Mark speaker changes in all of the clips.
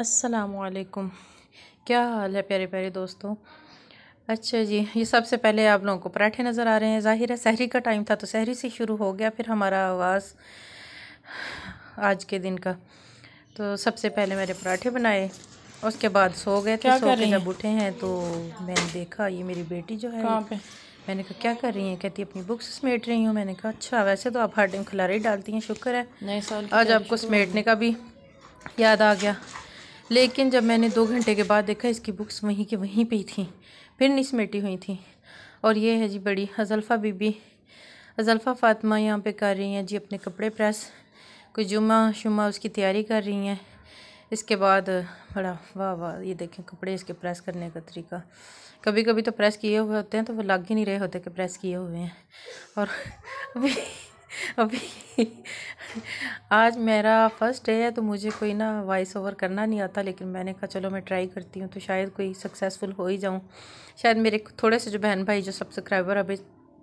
Speaker 1: असलकुम क्या हाल है प्यारे प्यारे दोस्तों अच्छा जी ये सबसे पहले आप लोगों को पराठे नज़र आ रहे हैं ज़ाहिर है सहरी का टाइम था तो सहरी से शुरू हो गया फिर हमारा आवाज़ आज के दिन का तो सबसे पहले मेरे पराठे बनाए उसके बाद सो गए थे सो के जब उठे हैं तो मैंने देखा ये मेरी बेटी जो है मैंने कहा क्या कर रही हैं कहती अपनी बुक्स समेट रही हूँ मैंने कहा अच्छा वैसे तो आप हर टाइम खिलाड़ी डालती हैं शुक्र है नए साल आज आपको समेटने का भी याद आ गया लेकिन जब मैंने दो घंटे के बाद देखा इसकी बुक्स वहीं के वहीं पर ही थी फिर निसमेटी हुई थी और ये है जी बड़ी हजल्फ़ा बीबी हजल्फ़ा फातमा यहाँ पे कर रही हैं जी अपने कपड़े प्रेस कोई जुमा शुमा उसकी तैयारी कर रही हैं इसके बाद बड़ा वाह वाह ये देखें कपड़े इसके प्रेस करने का तरीका कभी कभी तो प्रेस किए हुए होते हैं तो वो लग ही नहीं रहे होते कि प्रेस किए हुए हैं और अभी अभी आज मेरा फर्स्ट डे है तो मुझे कोई ना वॉइस ओवर करना नहीं आता लेकिन मैंने कहा चलो मैं ट्राई करती हूँ तो शायद कोई सक्सेसफुल हो ही जाऊँ शायद मेरे थोड़े से जो बहन भाई जो सब्सक्राइबर अभी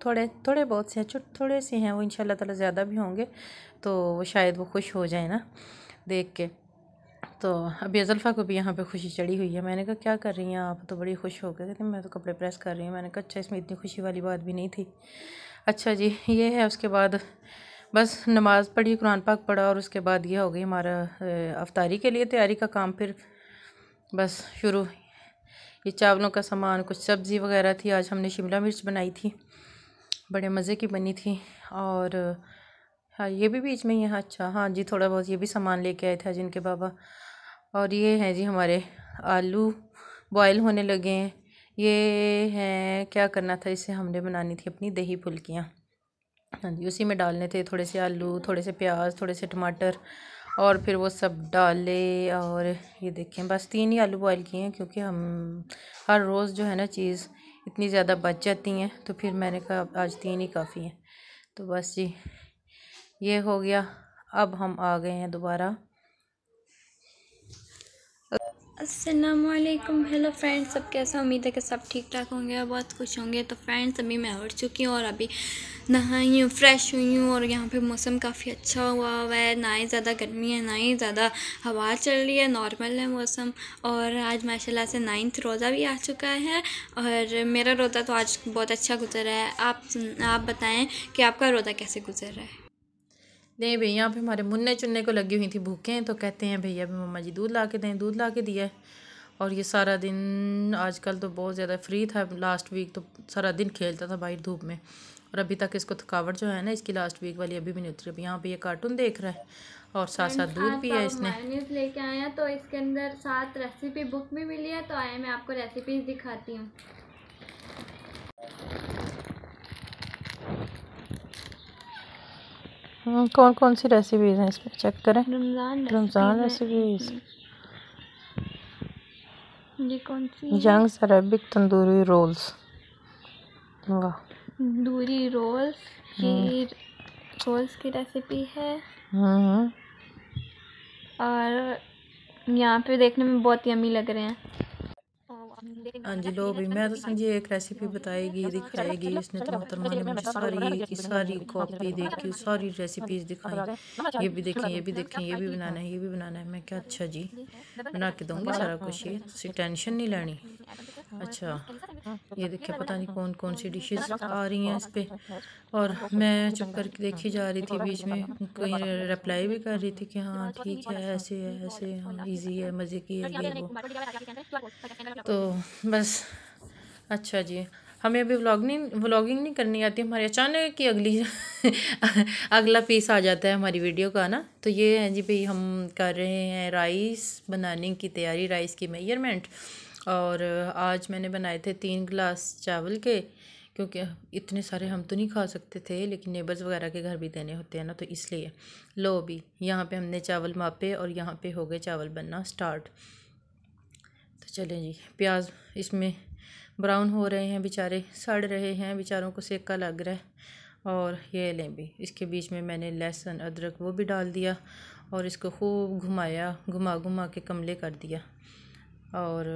Speaker 1: थोड़े थोड़े बहुत से हैं छोटे थोड़े से हैं वो इन ताला ज़्यादा भी होंगे तो वो शायद वो खुश हो जाए ना देख के तो अभी अजल्फ़ा को भी यहाँ पे खुशी चढ़ी हुई है मैंने कहा क्या कर रही हैं आप तो बड़ी खुश हो गए कहते मैं तो कपड़े प्रेस कर रही हूँ मैंने कहा अच्छा इसमें इतनी खुशी वाली बात भी नहीं थी अच्छा जी ये है उसके बाद बस नमाज़ पढ़ी कुरान पाक पढ़ा और उसके बाद यह हो गई हमारा अफ्तारी के लिए तैयारी का काम फिर बस शुरू ये चावलों का सामान कुछ सब्ज़ी वगैरह थी आज हमने शिमला मिर्च बनाई थी बड़े मज़े की बनी थी और हाँ ये भी बीच में ही है अच्छा हाँ जी थोड़ा बहुत ये भी सामान लेके आए थे जिनके बाबा और ये हैं जी हमारे आलू बॉयल होने लगे हैं ये हैं क्या करना था इसे हमने बनानी थी अपनी दही फुल्कियाँ हाँ जी उसी में डालने थे थोड़े से आलू थोड़े से प्याज थोड़े से टमाटर और फिर वो सब डाले और ये देखें बस तीन ही आलू बॉयल किए हैं क्योंकि हम हर रोज़ जो है ना चीज़ इतनी ज़्यादा बच जाती हैं तो फिर मैंने कहा आज तीन ही काफ़ी हैं तो बस जी ये हो गया अब हम आ गए हैं दोबारा असलम हेलो फ्रेंड्स सब कैसा उम्मीद है कि सब ठीक ठाक होंगे और बहुत खुश होंगे तो फ्रेंड्स अभी मैं उठ चुकी हूँ और अभी नहाई हूँ फ्रेश हुई हूँ और यहाँ पे मौसम काफ़ी अच्छा हुआ हुआ है ना ही ज़्यादा गर्मी है ना ही ज़्यादा हवा चल रही है नॉर्मल है मौसम और आज माशाल्लाह से नाइन्थ रोज़ा भी आ चुका है और मेरा रोज़ा तो आज बहुत अच्छा गुजर रहा है आप आप बताएँ कि आपका रोज़ा कैसे गुजर रहा है दें भैया पे हमारे मुन्ने चुनने को लगी हुई थी भूखें तो कहते हैं भैया भी मम्मा जी दूध ला के दें दूध ला के दिया है और ये सारा दिन आजकल तो बहुत ज़्यादा फ्री था लास्ट वीक तो सारा दिन खेलता था बाहर धूप में और अभी तक इसको थकावट जो है ना इसकी लास्ट वीक वाली अभी भी नहीं उतरी अभी यहाँ पर ये कार्टून देख रहा है और साथ साथ दूध भी है तो इसने न्यूज़ लेके आया तो इसके अंदर साथ रेसिपी बुक भी मिली है तो आया मैं आपको रेसिपीज दिखाती हूँ हम्म, कौन कौन सी रेसिपीज़ हैं इसमें चेक करें रमज़ान रमज़ान रेसिपीज़ ये कौन सी अरेबिक तंदूरी रोल्स वाह तंदूरी हम्म। रोल्स की रोल्स की रेसिपी है हम्म, और यहाँ पे देखने में बहुत यमी लग रहे हैं हाँ जी लो भी मैं तो हाँ समझिए एक रेसिपी बताएगी दिखाएगी इसने तो मोहतरमा ने मुझे सारी की सारी कॉपी देखी सारी रेसिपीज दिखाई ये भी देखें ये भी देखें ये भी बनाना है ये भी बनाना है मैं क्या अच्छा जी बना के दूंगी सारा कुछ ये टेंशन नहीं लैनी हाँ, अच्छा हाँ, ये मतलब देखिए पता नहीं हाँ, कौन कौन सी डिशेस मतलब आ रही हैं हाँ, इस पर और मैं चुप करके देखी जा रही थी बीच में कहीं रिप्लाई भी कर रही थी कि हाँ ठीक है ऐसे है ऐसे हाँ ईजी है मज़े की है ये वो तो, तो बस अच्छा जी हमें अभी व्लॉगिंग व्लॉगिंग नहीं करनी आती हमारे अचानक की अगली अगला पीस आ जाता है हमारी वीडियो का ना तो ये है जी भाई हम कर रहे हैं राइस बनाने की तैयारी राइस की मेयरमेंट और आज मैंने बनाए थे तीन गिलास चावल के क्योंकि इतने सारे हम तो नहीं खा सकते थे लेकिन नेबर्स वगैरह के घर भी देने होते हैं ना तो इसलिए लो भी यहाँ पे हमने चावल मापे और यहाँ पे हो गए चावल बनना स्टार्ट तो चलें जी प्याज इसमें ब्राउन हो रहे हैं बेचारे सड़ रहे हैं बेचारों को सेका लग रहा है और ये लें भी इसके बीच में मैंने लहसुन अदरक वो भी डाल दिया और इसको खूब घुमाया घुमा घुमा के कमले कर दिया और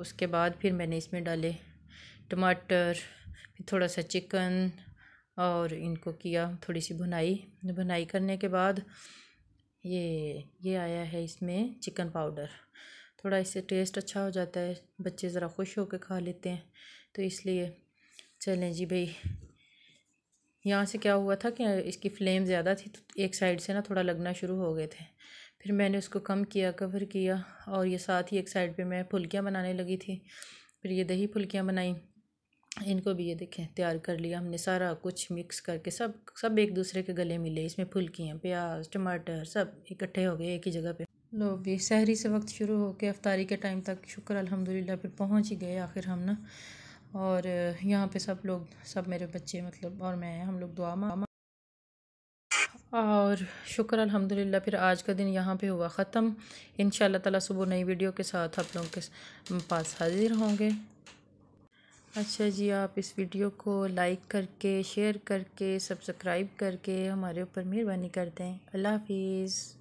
Speaker 1: उसके बाद फिर मैंने इसमें डाले टमाटर फिर थोड़ा सा चिकन और इनको किया थोड़ी सी भुनाई भुनाई करने के बाद ये ये आया है इसमें चिकन पाउडर थोड़ा इससे टेस्ट अच्छा हो जाता है बच्चे ज़रा खुश होकर खा लेते हैं तो इसलिए चलें जी भाई यहाँ से क्या हुआ था कि इसकी फ्लेम ज़्यादा थी तो एक साइड से ना थोड़ा लगना शुरू हो गए थे फिर मैंने उसको कम किया कवर किया और ये साथ ही एक साइड पे मैं फुलकियाँ बनाने लगी थी फिर ये दही फुलकियाँ बनाई इनको भी ये देखें तैयार कर लिया हमने सारा कुछ मिक्स करके सब सब एक दूसरे के गले मिले इसमें फुलकियाँ प्याज टमाटर सब इकट्ठे हो गए एक ही जगह पर लोग भी शहरी से वक्त शुरू होकर अफ्तारी के टाइम तक शुक्र अलहमदिल्ला फिर पहुँच ही गए आखिर हम ना और यहाँ पे सब लोग सब मेरे बच्चे मतलब और मैं हम लोग दुआ मांग और शुक्र अलहमदिल्ला फिर आज का दिन यहाँ पे हुआ ख़त्म इन ताला सुबह नई वीडियो के साथ आप लोगों के पास हाजिर होंगे अच्छा जी आप इस वीडियो को लाइक करके शेयर करके सब्सक्राइब करके हमारे ऊपर मेहरबानी कर दें अल्लाह हाफिज़